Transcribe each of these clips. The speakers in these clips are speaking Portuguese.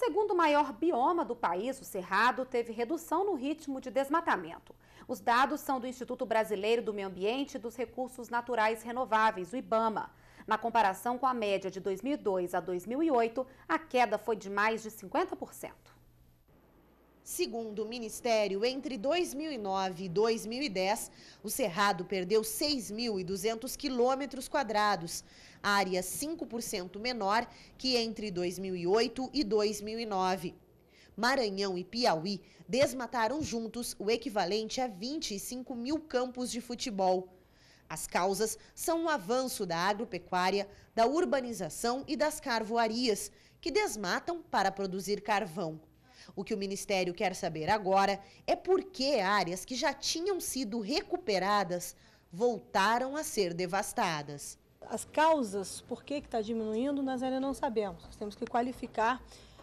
segundo maior bioma do país, o Cerrado, teve redução no ritmo de desmatamento. Os dados são do Instituto Brasileiro do Meio Ambiente e dos Recursos Naturais Renováveis, o IBAMA. Na comparação com a média de 2002 a 2008, a queda foi de mais de 50%. Segundo o Ministério, entre 2009 e 2010, o Cerrado perdeu 6.200 quilômetros quadrados, área 5% menor que entre 2008 e 2009. Maranhão e Piauí desmataram juntos o equivalente a 25 mil campos de futebol. As causas são o avanço da agropecuária, da urbanização e das carvoarias, que desmatam para produzir carvão. O que o Ministério quer saber agora é por que áreas que já tinham sido recuperadas voltaram a ser devastadas. As causas, por que está diminuindo, nós ainda não sabemos. temos que qualificar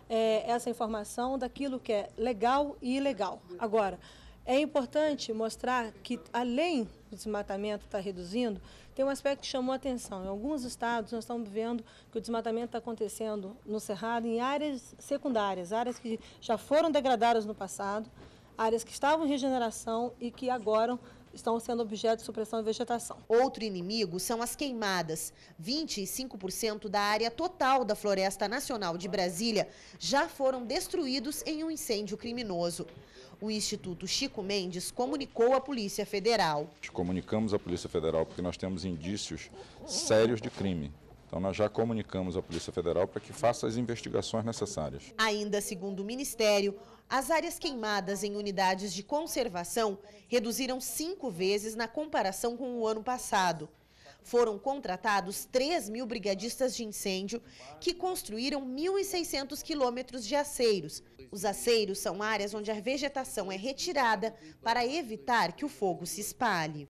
é, essa informação daquilo que é legal e ilegal. Agora, é importante mostrar que, além do desmatamento estar tá reduzindo, tem um aspecto que chamou atenção. Em alguns estados, nós estamos vendo que o desmatamento está acontecendo no Cerrado em áreas secundárias, áreas que já foram degradadas no passado, áreas que estavam em regeneração e que agora estão sendo objeto de supressão de vegetação. Outro inimigo são as queimadas. 25% da área total da Floresta Nacional de Brasília já foram destruídos em um incêndio criminoso. O Instituto Chico Mendes comunicou à Polícia Federal. Comunicamos à Polícia Federal porque nós temos indícios sérios de crime. Então, nós já comunicamos à Polícia Federal para que faça as investigações necessárias. Ainda segundo o Ministério, as áreas queimadas em unidades de conservação reduziram cinco vezes na comparação com o ano passado. Foram contratados 3 mil brigadistas de incêndio que construíram 1.600 quilômetros de aceiros. Os aceiros são áreas onde a vegetação é retirada para evitar que o fogo se espalhe.